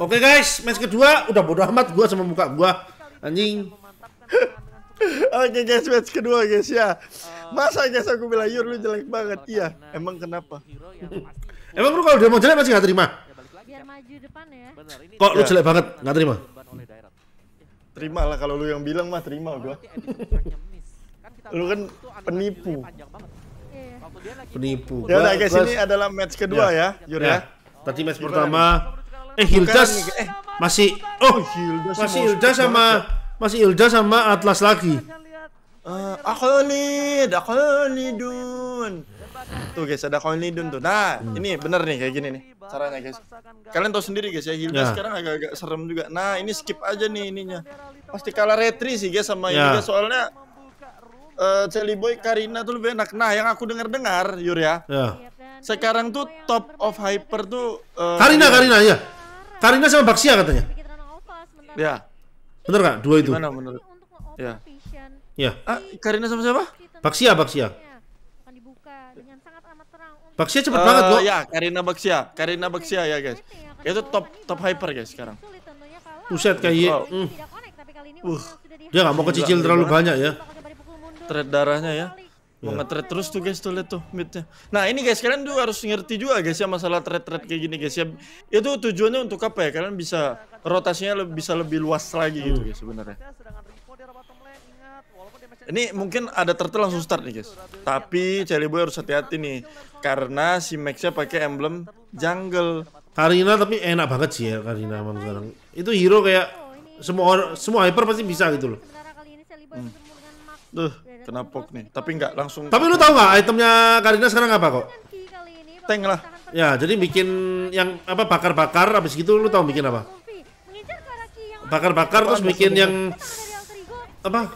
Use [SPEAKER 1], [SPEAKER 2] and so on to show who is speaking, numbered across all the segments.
[SPEAKER 1] Oke okay guys, match kedua udah bodo amat gua sama muka gua. Anjing. Oke okay oh, guys, match kedua guys ya. Masa guys aku bilang Yur lu jelek banget. Iya, emang kenapa? emang lu kalau dia mau jelek masih gak terima? Biar maju depan ya. Kok lu jelek banget? Gak terima? Terima lah kalau lu yang bilang mah terima gua. lu kan penipu. Penipu. Ya guys, ini adalah match kedua ya, ya Yur ya. ya. Tadi match pertama Eh Hildas kan eh. masih oh, oh masih Hilda sama ya. masih Hilda sama Atlas lagi. Uh, Akolid, dun. Tuh guys, ada dun tuh. Nah, hmm. ini bener nih kayak gini nih caranya guys. Kalian tahu sendiri guys ya Hilda ya. sekarang agak-agak serem juga. Nah, ini skip aja nih ininya. Pasti kalah Retri sih guys sama ya. ini soalnya uh, boy Karina tuh lebih enak. Nah, yang aku dengar-dengar Yur ya. ya. Sekarang tuh top of hyper tuh uh, Karina Karina ya Karina sama Baksia katanya. Ya. Bener kan? Dua itu. Mana menurut? Ya. Ya. Ah, Karina sama siapa? Baksia, Baksia. Ya. Baksia cepet banget loh. Eh, ya, Karina Baksia. Karina Baksia ya guys. Itu top top hyper guys sekarang. Buset kayak.
[SPEAKER 2] Mm. Uh. Dia nggak mau kecicil terlalu banyak ya.
[SPEAKER 1] Thread darahnya ya. Mau yeah. nge terus tuh guys tuh lihat tuh midnya. Nah ini guys kalian tuh harus ngerti juga guys ya masalah trade-trade kayak gini guys ya. Itu tujuannya untuk apa ya? Kalian bisa rotasinya lebih, bisa lebih luas lagi gitu guys sebenarnya. Ini mungkin ada turtle langsung start nih guys. Tapi Celiboy harus hati-hati nih karena si max Maxnya pakai emblem jungle. Karina tapi enak banget sih ya Karina emang sekarang. Itu hero kayak oh, semua semua hyper pasti bisa gitu loh. Hmm. Tuh pok nih, tapi nggak langsung. Tapi lu tahu nggak itemnya Karina sekarang apa kok? Tank lah. Ya, jadi bikin yang apa bakar-bakar abis gitu lu tahu bikin apa? Bakar-bakar terus bikin yang apa?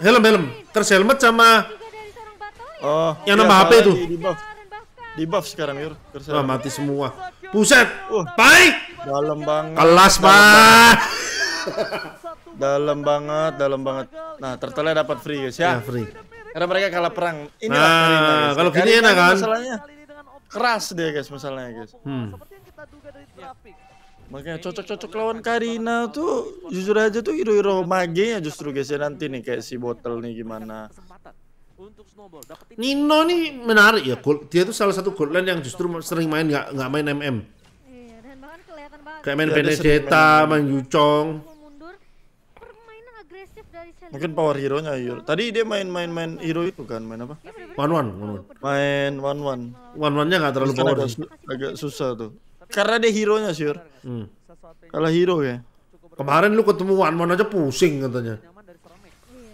[SPEAKER 1] Helm-helm, terus helmet sama Oh, yang nama nambah iya, HP itu. Di, buff. sekarang, Yur. Kers oh, mati semua. Buset. Uh, baik. Dalam banget. Kelas, Pak. Dalam banget, dalam banget. Nah, tertelnya dapat free guys ya? ya. free. Karena mereka kalah perang. nah, kalau gini enak kan, kan? Masalahnya keras dia guys masalahnya guys. Hmm. Makanya cocok-cocok lawan Karina tuh jujur aja tuh hero-hero mage ya justru guys ya nanti nih kayak si botol nih gimana. Nino nih menarik ya, gold. dia tuh salah satu gold yang justru sering main nggak nggak main MM. Kayak main iya, Benedetta, main Yucong. Mungkin power hero-nya hero. Iya. Tadi dia main-main-main hero itu kan, main apa? One one, one one. Main one one. One one-nya nggak terlalu power. Agak, agak susah tuh. Karena dia hero-nya sih, Hmm. kalau hero ya. Kemarin lu ketemu one one aja pusing katanya.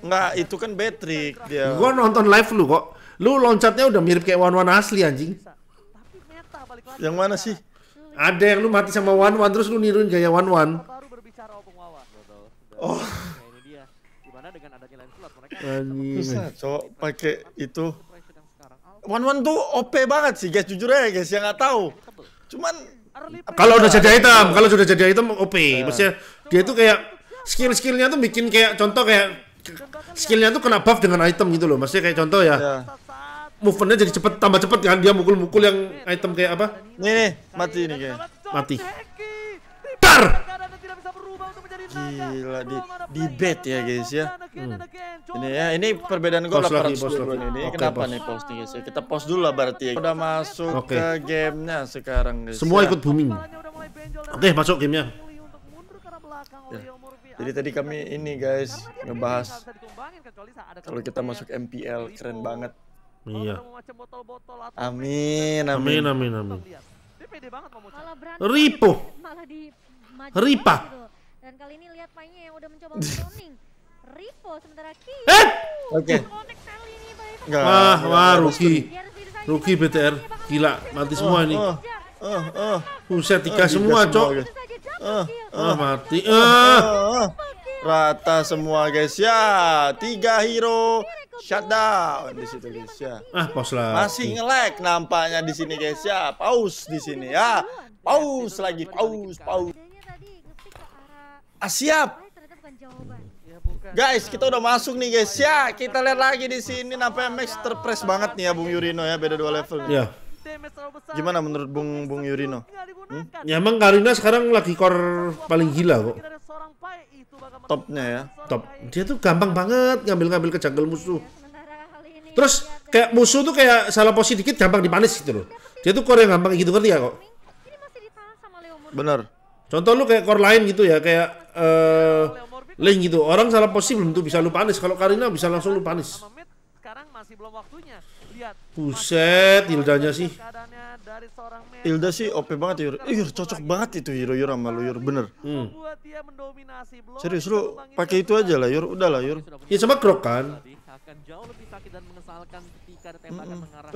[SPEAKER 1] Enggak, itu kan Patrick dia. Gua nonton live lu kok. Lu loncatnya udah mirip kayak One One asli anjing. Yang mana sih? Ada yang lu mati sama One One terus lu niruin gaya One One. Oh. Bisa, cowok pakai itu. Oh, one One tuh OP banget sih guys, jujur aja guys, yang nggak tahu. Iya, Cuman kalau udah jadi item, iya. kalau sudah jadi item OP, yeah. maksudnya dia tuh kayak skill-skillnya tuh bikin kayak contoh kayak skillnya tuh kena buff dengan item gitu loh, maksudnya kayak contoh ya. Yeah. Movementnya jadi cepet, tambah cepet kan dia mukul-mukul yang item kayak apa? Nih nih, mati nih kayak. Mati. Gila di di bet ya guys ya. Hmm. Ini ya, ini perbedaan gue lah ini. Okay, Kenapa post. nih posting guys ya? Kita post dulu lah berarti ya. Udah masuk okay. ke gamenya sekarang guys. Semua ya. ikut booming. Oke, okay, masuk gamenya. Ya. Jadi tadi kami ini guys ngebahas kalau kita masuk MPL keren banget. Iya. Amin, amin, amin, amin. amin. Ripo. Ripa. Dan kali ini lihat mainnya yang udah mencoba cloning. Ripo sementara Ki. Eh? Oke. Okay. Wah, wah Ruki. Ruki BTR gila mati semua oh, ini. Oh, oh, oh, oh. Buset tiga semua, Cok. Oh oh. Ah, ah. oh, oh, mati. Oh. Rata semua guys ya. Tiga hero shutdown di situ guys ya. Ah, pause lah. Masih nge-lag nampaknya di sini guys ya. Pause di sini ya. Pause lagi, pause, pause. Ah, siap. Iya, guys, kita udah masuk nih guys. Ya, kita lihat lagi di sini nampaknya Max ya, terpres banget nih ya Bung Yurino ya, beda dua level. Iya. Gimana menurut Bung Bung Yurino? Hmm? Ya emang Karina sekarang lagi core paling gila kok. Topnya ya. Top. Dia tuh gampang banget ngambil-ngambil ke jungle musuh. Iya, Terus kayak musuh tuh kayak salah posisi dikit gampang dipanis gitu loh. Dia tuh core yang gampang gitu kan ya kok. Bener. Contoh lu kayak core lain gitu ya, kayak uh, link gitu. Orang salah posisi belum tuh bisa lu panis. Kalau Karina bisa langsung lu panis. Sekarang masih Buset, Hildanya sih. Hilda sih OP banget Yur. Yur cocok banget itu Hero Yur sama lu Yur bener. Hmm. Serius lu pakai itu aja lah Yur, udah lah Yur. Ya sama Grok kan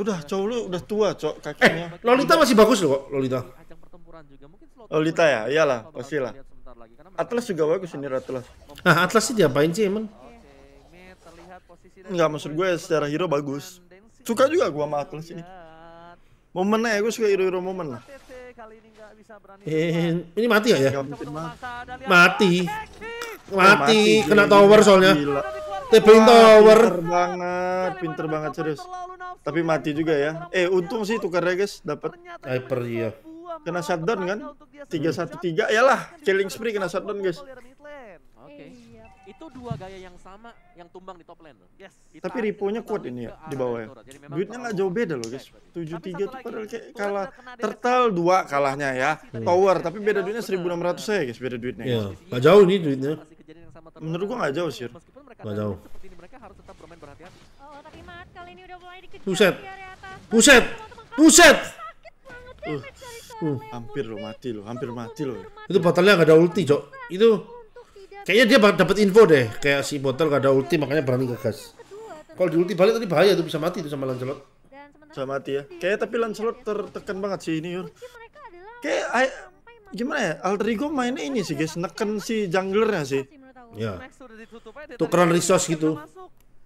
[SPEAKER 1] Udah, cowok lu udah tua, cok kakinya. Eh, Lolita masih bagus loh kok, Lolita. Oh juga mungkin slot Lolita oh, ya iyalah lah. Atlas juga bagus ini Atlas nah Atlas sih diapain sih emang Enggak maksud gue secara hero bagus suka juga gue sama Atlas ini momennya ya gue suka hero-hero momen lah eh, ini mati gak ya? mati. Mati. Kena tower soalnya. Tebing tower. Pinter banget, pinter banget serius. Tapi mati juga ya. Eh untung sih tukarnya guys dapat. Hyper ya kena shutdown kan? 313 lah killing spree kena shutdown guys.
[SPEAKER 3] Oke. Iya. Itu dua gaya yang sama
[SPEAKER 2] yang tumbang di top lane
[SPEAKER 1] Yes. Tapi riponya kuat ini ya di bawah ya. Duitnya nggak jauh beda loh guys. 73 tuh padahal kayak kalah tertal dua kalahnya ya. Tower tapi beda duitnya 1600 ya guys beda duitnya. Iya. Gak jauh nih duitnya. Menurut gua nggak jauh sih. Nggak jauh. Oh, Buset. Buset. Buset. Hmm. Hampir lo mati lo hampir mati lo Itu botolnya nggak ada ulti, Cok. Itu kayaknya dia dapat info deh, kayak si botol nggak ada ulti makanya berani gas. Kalau di ulti balik tadi bahaya tuh bisa mati tuh sama Lancelot. Bisa mati ya. kayak tapi Lancelot tertekan banget sih ini, Yur. Kayak gimana ya? Alter Ego mainnya ini sih, guys, neken si junglernya sih. Ya. Tukeran resource gitu.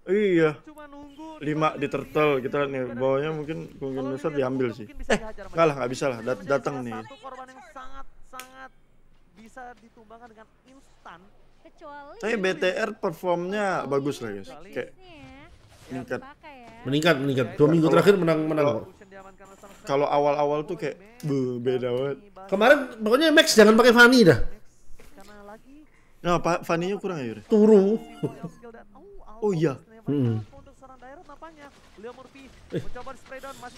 [SPEAKER 1] Iya. lima nunggu. di turtle kita lihat nih bawahnya mungkin mungkin besar diambil sih.
[SPEAKER 4] Eh,
[SPEAKER 2] nggak lah,
[SPEAKER 1] bisa lah dat datang nih. korban yang sangat
[SPEAKER 2] sangat bisa ditumbangkan dengan instan
[SPEAKER 4] Tapi BTR
[SPEAKER 1] performnya bagus lah guys. Kayak ya. ya. meningkat. Meningkat, meningkat. Dua minggu terakhir menang-menang kok. Kalau awal-awal tuh kayak buh, beda banget. Kemarin pokoknya Max jangan pakai Fanny dah. Nah, Fanny-nya kurang ya, Turu. oh iya, Hmm.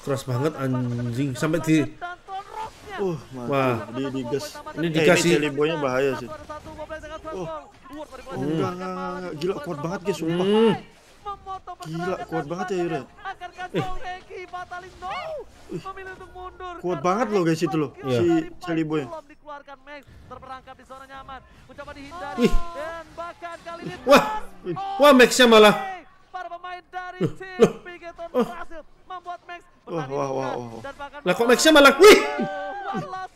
[SPEAKER 1] keras banget anjing sampai di Uh, wah, di digas. Ini dikasih libonya bahaya sih. Oh.
[SPEAKER 2] Oh,
[SPEAKER 1] Enggak, gila kuat banget guys, sumpah. Hmm. Gila kuat banget ya, hmm. ya Yura. Eh. mundur. Kuat banget loh guys itu loh. Yeah. Si Celiboy. Wah. Wah, Maxnya malah dari tim Pigeton oh. berhasil membuat Max oh, wah, wah, wah, wah. lah kok Maxnya malah wih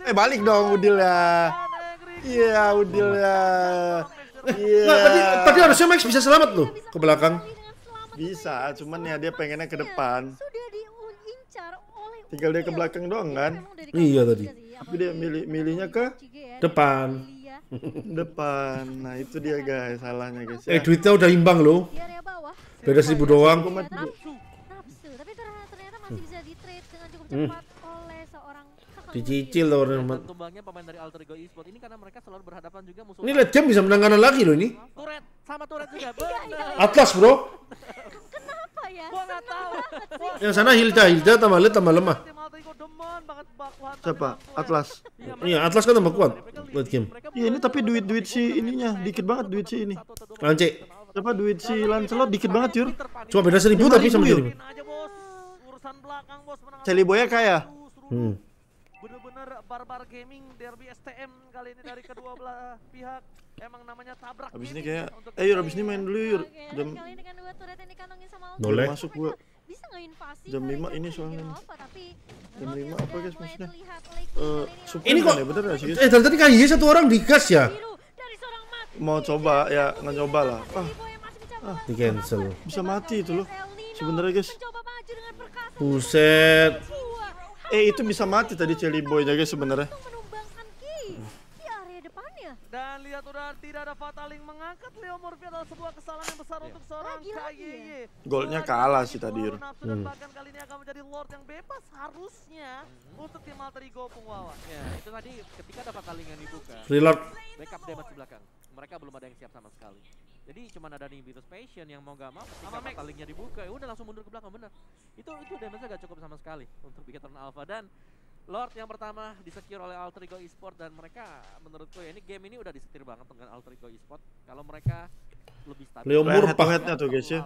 [SPEAKER 1] eh balik dong Udil ya iya Udil ya iya tadi, tadi harusnya Max bisa selamat loh ke belakang bisa cuman ya dia pengennya ke depan tinggal dia ke belakang doang kan iya tadi tapi dia milih milihnya ke depan depan nah itu dia guys salahnya guys ya. eh duitnya udah imbang loh iya, beda seribu iya, doang di trade hmm. dicicil loh Rahmat. Tumbangnya pemain dari ini karena Red Jam bisa menang kanan lagi loh ini. Iya, Atlas bro. Ya? Yang sana Hilda, Hilda tambah lemah, tambah lemah banget Siapa? Atlas. Iya, iya Atlas kan tambah kuat. Buat game. Iya, ini tapi duit-duit si ininya dikit banget duit si ini. Lance. Siapa duit si Lancelot dikit banget, Jur.
[SPEAKER 2] Cuma beda seribu tapi sama
[SPEAKER 1] Celi Boya kaya.
[SPEAKER 2] Hmm. Bener-bener barbar
[SPEAKER 4] gaming derby STM kali ini dari kedua belah pihak. Emang
[SPEAKER 1] namanya tabrak. Abis ini kayak, eh yur abis ini main dulu yur. Udah... Kali ini kan dua sama Masuk gua bisa nggak invasi jam lima ini soalnya apa, tapi jam lima apa guys maksudnya uh, ini kok ya, bener gak sih eh tadi kan iya satu orang digas ya mau coba ya nggak coba lah ah, ah di cancel bisa mati itu loh sebenernya guys buset eh itu bisa mati tadi celiboy Boy guys sebenarnya lihat udah tidak ada Fataling mengangkat Leo Murphy adalah sebuah kesalahan yang besar yeah. untuk seorang ya? KYY. Golnya kalah sih tadi.
[SPEAKER 2] Hmm. bahkan kali ini akan menjadi Lord yang bebas
[SPEAKER 4] harusnya hmm. untuk tim Alter Ego Pungwawa. Ya, itu tadi ketika ada Fataling yang dibuka.
[SPEAKER 3] Reload. Backup damage di belakang. Mereka belum ada yang siap sama sekali. Jadi cuma ada nih Nibiru Passion yang mau gak mau ketika Fatalingnya dibuka ya udah langsung mundur ke belakang bener. Itu itu damage-nya gak cukup sama sekali untuk bikin turn Alpha dan Lord yang pertama disekir oleh Alter Ego Esport dan mereka
[SPEAKER 2] menurutku ya ini game ini udah disetir banget dengan Alter Ego Esport. Kalau mereka lebih stabil. Leo Mur pahetnya tuh
[SPEAKER 1] guys ya.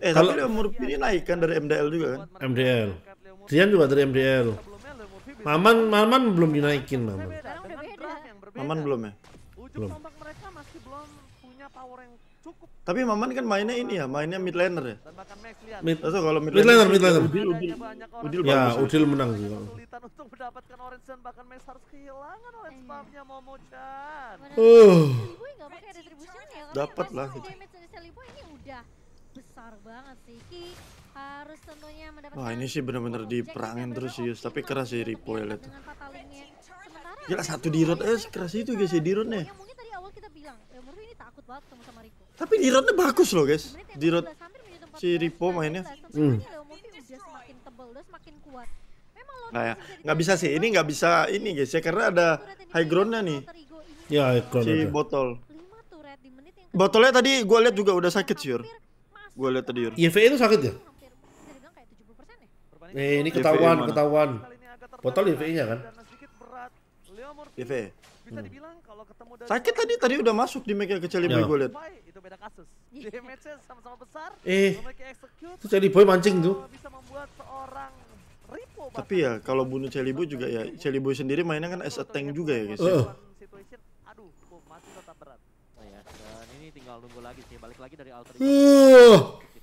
[SPEAKER 1] Eh kalau Leo Mur ini naik kan dari MDL juga kan? MDL. Dian juga dari MDL. Maman Maman belum dinaikin Maman. Maman belum ya? Ujung belum. tombak mereka masih belum punya power yang tapi Tapi Maman kan mainnya ini ya, mainnya mid laner ya. Mid, so, kalau mid, laner, mid laner. Udil, udil, udil ya, Udil menang sih. Kesulitan untuk mendapatkan orange dan bahkan Max harus kehilangan orange eh. spamnya Momo Chan. Uh. Ya? Dapat lah. ini udah besar banget sih. harus tentunya mendapatkan Wah, ini sih benar-benar diperangin terus sih, tapi keras sih recoil itu. Gila satu di road eh keras itu guys ya di road Mungkin tadi awal kita bilang, eh, Murphy ini takut banget sama sama Rico. Tapi di roadnya bagus loh guys. Di road si Ripo kan, mainnya. Hmm. Nah ya, nggak bisa sih. Ini nggak bisa ini guys ya karena ada high groundnya nih. Ya high ground. Si ada. botol. Botolnya tadi gue lihat juga udah sakit sih. Gue lihat tadi. IFE itu sakit ya? ya? Eh ini e ketahuan ketahuan. Botol IFE-nya kan? IFE bisa dibilang kalau ketemu dari sakit tadi tadi kan udah masuk di mega kecil Celi iya. Boy gue liat itu beda kasus iya. damage-nya sama-sama besar eh itu Celi Boy mancing tuh bisa membuat seorang Ripo tapi ya kalau bunuh Celi Boy juga ya Celi Boy sendiri mainnya kan as a tank juga ya guys uh.
[SPEAKER 3] aduh kok masih tetap berat oh ya dan ini tinggal nunggu lagi sih balik lagi dari alter
[SPEAKER 1] uh.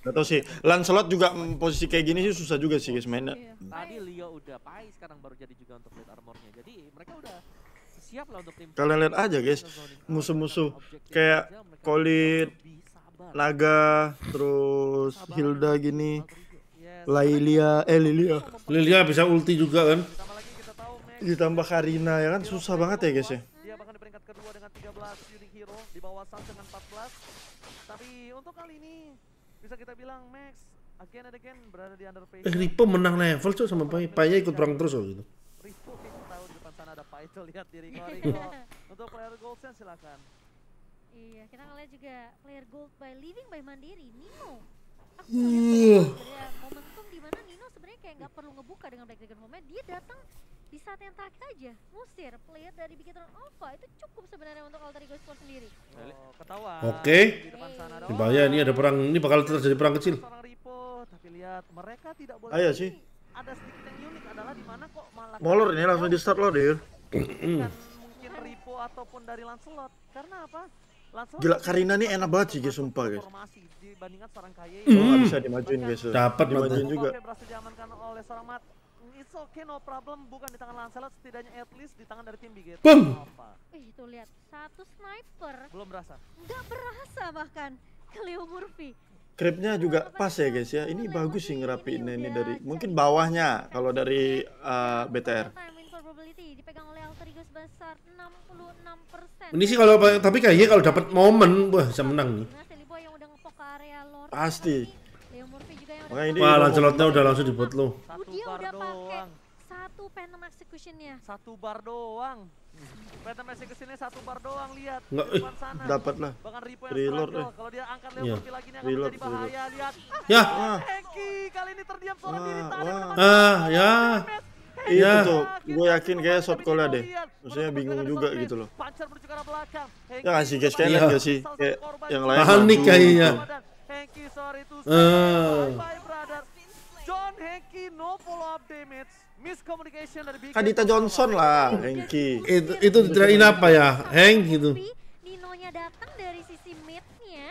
[SPEAKER 1] Gak tau sih, Lancelot juga posisi kayak gini sih susah juga sih guys mainnya.
[SPEAKER 3] Tadi Leo udah pai, sekarang baru jadi juga untuk lead armornya. Jadi mereka udah
[SPEAKER 1] kalian lihat aja guys musuh-musuh kayak Kolit Naga terus Hilda gini Lailia eh Lilia Lilia bisa ulti juga kan ditambah Karina ya kan susah banget ya guys ya
[SPEAKER 2] dia bahkan di kedua dengan 13 unique hero di bawah Sam dengan 14 tapi
[SPEAKER 1] untuk kali ini bisa kita bilang Max again and again berada di underpace eh Ripo menang level cuy sama Pai Pai ikut perang terus loh gitu itu lihat diri Koriko. Untuk player gold goalsnya silakan.
[SPEAKER 2] Iya, kita ngeliat juga player gold by living by mandiri Nino. Aku iya. ngeliat yeah. momentum di mana Nino sebenarnya kayak nggak perlu ngebuka dengan Black Dragon Moment, dia datang di saat yang terakhir aja musir player dari Bigetron Alpha itu cukup sebenarnya untuk alter ego score sendiri. Oh, Oke. Iya. Okay. Bahaya ini
[SPEAKER 1] ada perang, ini bakal terjadi perang kecil. Ripo, tapi lihat mereka tidak boleh. Ayo sih. Ada sedikit yang unik adalah di mana kok malah Molor ini langsung di start loh, Dir. Gitu. Kan
[SPEAKER 4] mungkin Ripo ataupun dari Lancelot. Karena apa? Lancelot Gila kan Karina nih enak
[SPEAKER 1] banget sih guys sumpah guys.
[SPEAKER 4] Dibandingkan seorang Kaye. Mm. Oh,
[SPEAKER 1] bisa dimajuin guys. Dapat dimajuin juga.
[SPEAKER 4] Berhasil diamankan oleh seorang Mat. It's okay no problem bukan di tangan Lancelot setidaknya at least di tangan dari tim BG. Bum. Ih, itu lihat satu sniper. Belum berasa. Enggak berasa bahkan. Cleo
[SPEAKER 2] Murphy
[SPEAKER 1] Kripnya juga pas ya guys ya. Ini bagus sih ngerapiinnya ini dari mungkin bawahnya kalau dari uh, eh, BTR probability dipegang oleh alter ego sebesar 66%. Ini sih kalau tapi kayaknya kalau dapat momen wah bisa menang nih. Pasti. Wah, Lancelotnya udah langsung dibuat lo.
[SPEAKER 4] Dia udah pakai satu phantom executionnya. Satu bar doang. Phantom executionnya satu bar doang lihat. Enggak, dapat lah. reload, eh. Kalau dia angkat Leo yeah. lagi
[SPEAKER 1] nih akan reload, jadi bahaya lihat.
[SPEAKER 2] Ya. Ah, Hengki kali ini terdiam tadi. Ah,
[SPEAKER 1] ya. Iya, iya tuh gue yakin kayak shot call deh maksudnya bingung juga gitu loh ya ngasih ya guys gitu. kayaknya gak sih kayak yang lain panik kayaknya
[SPEAKER 2] uh.
[SPEAKER 1] Kadita Johnson lah Hanky iya. itu itu diterain apa ya Heng gitu
[SPEAKER 4] nya datang dari sisi nya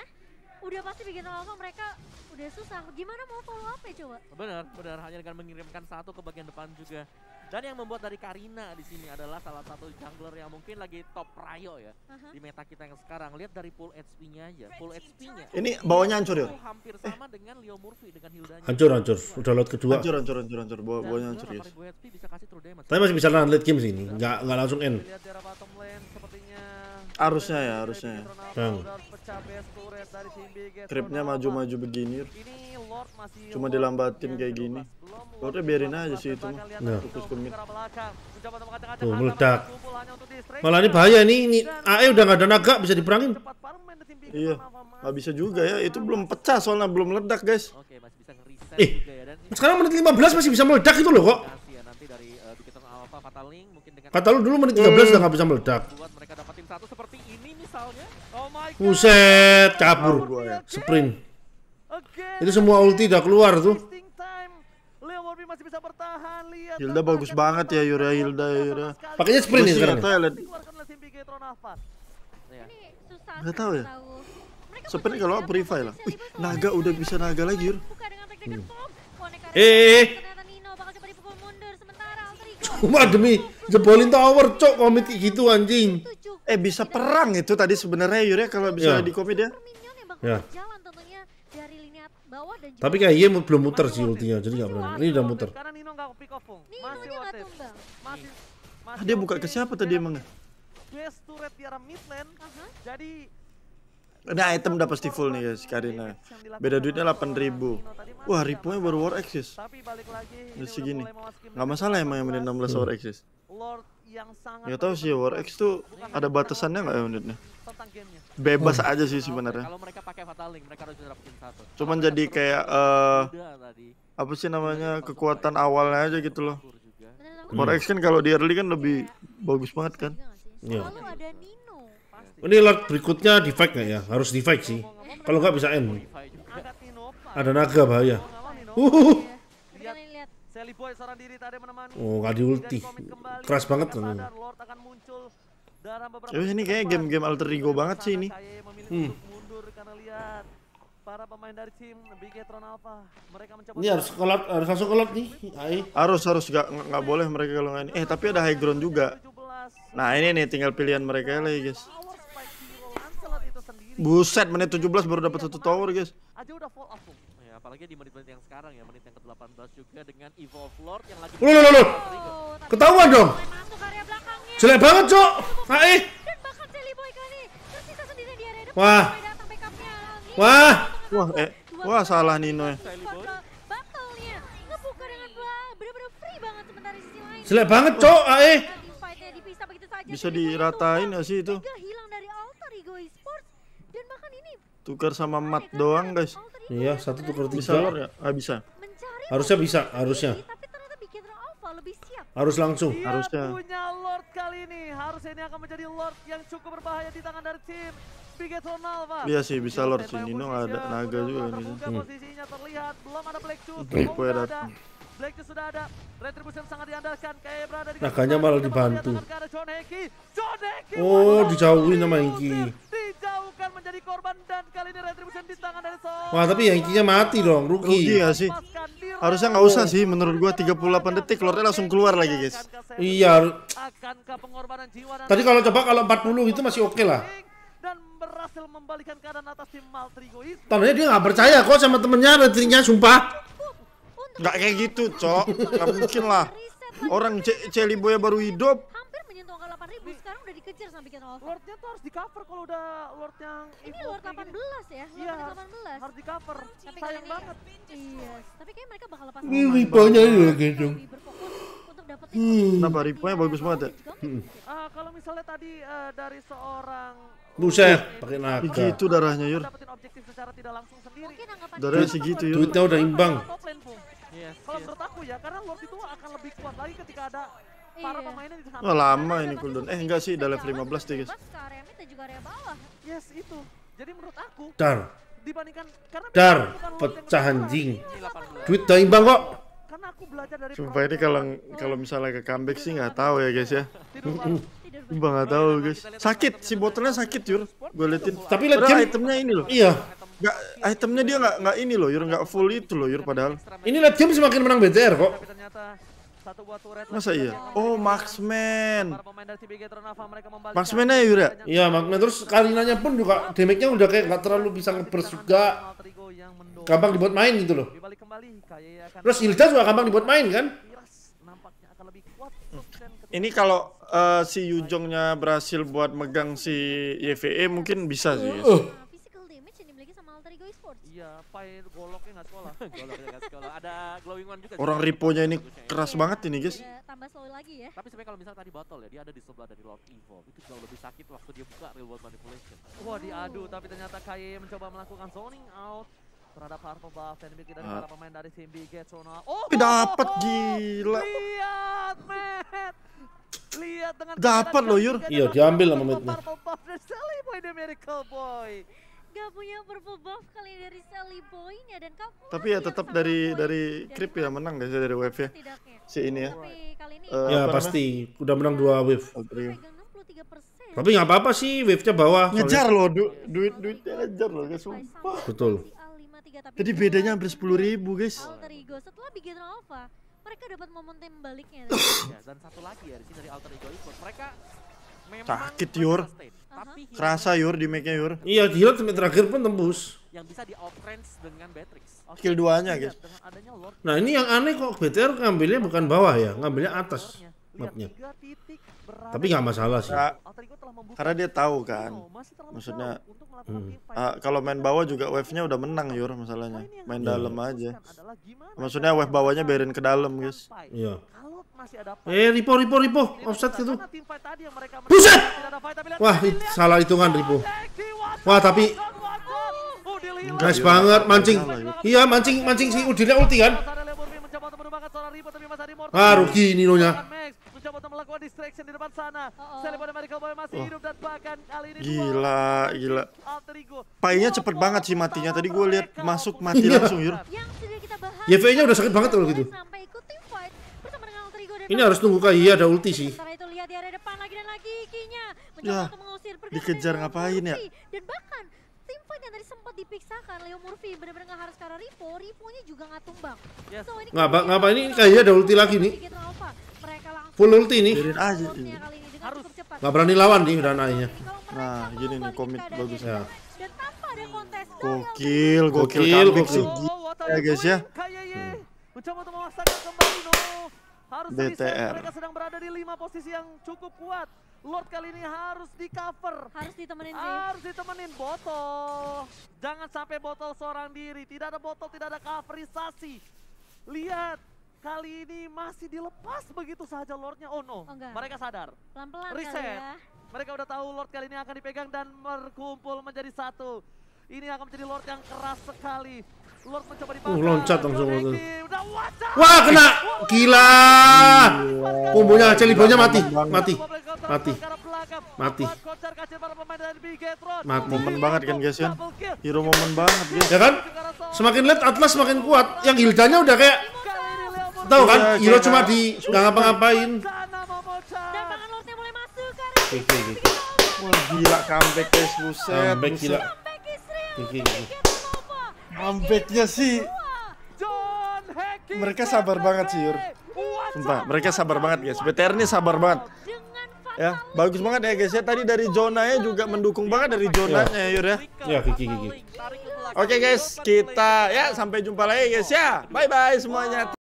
[SPEAKER 4] udah pasti
[SPEAKER 3] bikin lama mereka udah susah. Gimana mau follow up ya coba? Benar, benar. Hanya dengan mengirimkan satu ke bagian depan juga. Dan yang membuat dari Karina di sini adalah salah satu jungler yang mungkin lagi top Rayo ya uh -huh. di meta kita yang sekarang. Lihat dari full HP-nya aja, full HP-nya. Ini bawahnya hancur ya?
[SPEAKER 1] Hampir sama eh. dengan Leo Murphy dengan Hilda. Hancur, hancur. Udah lot kedua. Hancur, hancur, hancur, hancur. Bawah, bawahnya hancur ya. Tapi masih bisa run late game sih ini. Nggak, nggak langsung end. Lihat dari bottom lane sepertinya harusnya ya harusnya ya. Hmm. Tripnya maju-maju begini. Cuma dilambatin kayak gini. Kalau biarin aja sih itu mah. Nah. Fokus Tuh meledak. Malah ini bahaya nih. Ini AE udah gak ada naga bisa diperangin. Iya. Gak bisa juga ya. Itu belum pecah soalnya belum meledak guys. Eh, ya, sekarang menit 15 masih bisa meledak itu loh kok. Kata ya, eh, lu dulu menit 13 hmm. udah gak bisa meledak satu seperti ini misalnya. Oh my god. Buset, kabur gue. Sprint. Itu semua ulti udah keluar tuh. masih Hilda bagus banget ya Yura Hilda iya, Yura. Pakainya sprint nih sekarang. Iya. Gak tahu ya. Sprint kalau free fire lah. Wih, naga udah bisa naga lagi Yur.
[SPEAKER 2] Hmm.
[SPEAKER 1] Eh, eh, eh. cuma demi jebolin tower cok komit gitu anjing eh bisa perang itu tadi sebenarnya Yuria ya, kalau bisa yeah. di komedi ya. Yeah. Ya. Tapi kayak Ye belum muter sih ultinya, jadi gak berani. Ini udah muter.
[SPEAKER 4] Ah, dia buka ke
[SPEAKER 1] siapa tadi emang?
[SPEAKER 4] Gas
[SPEAKER 2] uh-huh.
[SPEAKER 1] nah, item udah pasti full nih guys Karina. Beda duitnya ribu. Wah, ripunya baru war axis. ini segini. Gak masalah emang yang 16 war hmm. axis. Lord Gak tau sih War X tuh ada batasannya nggak ya unitnya? Bebas hmm. aja sih sebenarnya. Kalau mereka pakai Fatal
[SPEAKER 2] Link, mereka harus dapetin
[SPEAKER 1] satu. Cuman jadi kayak uh, apa sih namanya kekuatan awalnya aja gitu loh. War X kan kalau di early kan lebih iya. bagus banget kan. Iya. iya. Ini lag berikutnya di fight nggak ya? Harus di fight sih. Kalau nggak bisa end. Ada naga bahaya. Oh, gak diulti. Keras banget tuh. Terus ini kayak game-game alter ego banget sih ini. Hmm.
[SPEAKER 2] Para pemain dari tim Bigetron Alpha, mereka
[SPEAKER 1] mencoba Ini harus kolot, harus langsung kolot nih. Hai. Harus harus nggak nggak boleh mereka kalau ini. Eh, tapi ada high ground juga. Nah, ini nih tinggal pilihan mereka lagi, guys. Buset, menit 17 baru dapat satu tower, guys. Aja udah fall off. Apalagi di menit-menit yang sekarang
[SPEAKER 2] ya, menit yang ke-18 juga dengan Evolve Lord yang lagi... Loh, loh, loh, oh, Ketahuan dong! Jelek banget, Cok! Hai!
[SPEAKER 1] Wah! Wah! Wah, eh. Wah, salah Nino ya. Jelek banget, Cok! Hai! Bisa diratain gak sih itu? Tukar sama mat doang, guys. Iya, satu tukar tiga. Bisa lor ya? Ah, bisa. Harusnya bisa, harusnya. Harus langsung. Dia harusnya. punya Lord kali ini.
[SPEAKER 4] Harusnya ini akan menjadi Lord yang cukup berbahaya di tangan dari
[SPEAKER 1] tim Bigetron Alpha. Iya sih, bisa Lord sih. Nino ada naga juga ini hmm. Posisinya terlihat, belum ada Black Shoes. Iya, Black Shoes sudah ada. Retribution sangat diandalkan. Kayak berada di... Naganya malah dibantu. John Heki. John Heki. Oh, dijauhin sama Heki menjadi korban dan kali ini retribution di tangan dari Sol. Wah, tapi Yankinya mati dong, rugi. Rugi ya sih. Harusnya nggak usah sih menurut gua 38 detik Lordnya langsung keluar lagi, guys. Iya. Tadi kalau coba kalau 40 itu masih oke okay lah dan berhasil membalikkan keadaan atas tim Maltrigois. Tandanya dia nggak percaya kok sama temennya retrinya sumpah. Nggak kayak gitu, Cok. Nggak mungkin lah. Orang Celiboya baru hidup, delapan ribu, di, sekarang udah dikejar sama bikin over. Lordnya tuh harus di cover kalau udah Lord yang Ini
[SPEAKER 2] Lord delapan belas ya, iya, Lord delapan belas Harus di cover, tapi sayang banget. Iya, tapi kayaknya mereka bakal lepas. Ini riponya lagi dong.
[SPEAKER 1] Kenapa ribanya bagus banget ya? Gitu kan? hmm. eh, kalau misalnya tadi eh, dari seorang Buset, pakai naga. Begitu darahnya, Yur. objektif secara tidak
[SPEAKER 4] langsung sendiri. Darahnya segitu, Yur. Duitnya udah imbang. Kalau menurut aku ya, karena Lord itu akan lebih kuat lagi ketika ada
[SPEAKER 1] para iya. pemainnya di Oh, lama ini cooldown. Eh enggak sih, udah level 15 deh, guys. area mid dan juga area bawah. Yes, itu. Jadi menurut aku Dar. dibandingkan karena Dar pecah anjing. Duit udah imbang kok. Karena aku belajar dari Sumpah ini kalau kalau misalnya ke comeback sih nggak tahu ya, guys ya. Imbang nggak tahu, guys. Sakit si botolnya sakit, Yur. Gue liatin. Tapi liat game kan- itemnya ini loh. Iya. Gak, itemnya dia nggak nggak ini loh, Yur nggak full itu loh, Yur padahal. Ini liat game semakin menang BTR kok. Satu buat turret. Masa iya? Oh, Maxman. Maxman ya Yura? Iya, Maxman. Terus Karinanya pun juga damage-nya udah kayak gak terlalu bisa ngeburst juga. Gampang dibuat main gitu loh. Terus Hilda juga gampang dibuat main kan? Ini kalau uh, si Yujongnya berhasil buat megang si YVE mungkin bisa sih. Uh.
[SPEAKER 2] Iya, Pai goloknya nggak sekolah. goloknya enggak sekolah. Ada
[SPEAKER 1] glowing one juga. Orang riponya ini keras iya,
[SPEAKER 3] banget ini, guys. Iya,
[SPEAKER 4] tambah slow lagi ya.
[SPEAKER 3] Tapi sebenarnya kalau misalnya tadi battle ya, dia ada di sebelah dari Lord Evil. Itu jauh lebih sakit waktu dia buka real world manipulation. Wah, diadu tapi
[SPEAKER 4] ternyata Kaye mencoba melakukan zoning out terhadap Harpo buff dan bikin dari ah. para pemain dari tim Big Sona. Oh, oh dapat oh, oh.
[SPEAKER 1] gila. Lihat, Matt. Lihat dengan dapat loh, Yur. Iya, diambil sama Matt.
[SPEAKER 4] Harpo buff dan Sally Boy the Miracle Boy gak punya purple buff kali ya dari Sally Boy-nya
[SPEAKER 1] dan kamu Tapi ya tetap dari Boy. dari Krip ya menang guys ya dari wave ya. Si ini ya. Ini uh, ya pasti mana? udah menang dua wave. Oh, tapi nggak apa-apa sih wave-nya bawah. Ngejar loh du duit duitnya ngejar loh guys sumpah. Betul. Jadi bedanya hampir sepuluh ribu guys. Alter Ego setelah Big Alpha
[SPEAKER 3] mereka dapat momentum baliknya. Ya, dan satu lagi ya dari alter ego ikut mereka
[SPEAKER 1] Sakit Yur. Kerasa Yur di make-nya Yur. Iya, heal sampai terakhir pun tembus.
[SPEAKER 2] Yang bisa di outrange dengan Beatrix. Okay. Skill duanya, iya, guys.
[SPEAKER 1] Nah, ini yang aneh kok BTR ngambilnya bukan bawah ya, ngambilnya atas mapnya. Tapi nggak masalah sih. karena dia tahu kan, maksudnya hmm. ah, kalau main bawah juga wave-nya udah menang Yur masalahnya. Nah, main yeah. dalam aja. Maksudnya wave bawahnya biarin ke dalam guys. Iya masih ada Eh, Ripo, Ripo, Ripo. Offset gitu Buset! Wah, salah hitungan Ripo. Wah, tapi...
[SPEAKER 2] Guys banget, iya, mancing. Iya, iya.
[SPEAKER 1] iya, mancing, mancing si udilnya ulti kan. Ah, rugi Ninonya mencoba untuk gila, gila. Paynya cepet banget sih matinya. Tadi gue liat masuk mati langsung, Yur. YV-nya udah sakit banget kalau gitu. Ini harus nunggu Iya ada ulti sih. itu lihat di area depan lagi
[SPEAKER 2] dan lagi Kinya mencoba ya,
[SPEAKER 1] dikejar ngapain ya? Dan bahkan tim dari yang tadi sempat dipiksakan Leo Murphy benar-benar nggak harus karena Rivo nya juga nggak tumbang. Yes. So, ini ngapa ngapa ini iya ada ulti lagi nih? Gitu, Full ulti nih. Biarin aja. Harus. nggak berani lawan nih dan akhirnya. Nah, gini nih komit bagus ya. Gokil, gokil, gokil, gokil. Ya guys ya.
[SPEAKER 4] Mencoba untuk kembali harus DTR. mereka sedang berada di lima posisi yang cukup kuat. Lord kali ini harus di cover. Harus ditemenin sih. ditemenin botol. Jangan sampai botol seorang diri. Tidak ada botol, tidak ada coverisasi. Lihat, kali ini masih dilepas begitu saja Lordnya. Oh no, oh, mereka sadar. Pelan-pelan ya. Mereka udah tahu Lord kali ini akan dipegang dan berkumpul menjadi satu.
[SPEAKER 1] Ini akan menjadi Lord yang keras sekali. Uh, loncat langsung itu.
[SPEAKER 2] Wah, kena. Gila. Kombonya Celibonya mati. Mati. Mati.
[SPEAKER 1] Mati. Mati. Momen banget kan guys ya. Hero momen banget guys. Ya kan? Semakin lihat Atlas semakin kuat. Yang Hildanya udah kayak tahu kan? Iya, Hero iya, iya. cuma di enggak ngapa-ngapain. Wah, gila comeback guys, buset. Comeback gila. oke. Mampetnya sih mereka sabar banget sih Yur Sumpah, mereka sabar banget guys BTR ini sabar banget ya bagus banget ya guys ya tadi dari zonanya juga mendukung banget dari zonanya iya. ya. Yur ya ya kiki kiki oke guys kita ya sampai jumpa lagi guys ya bye bye semuanya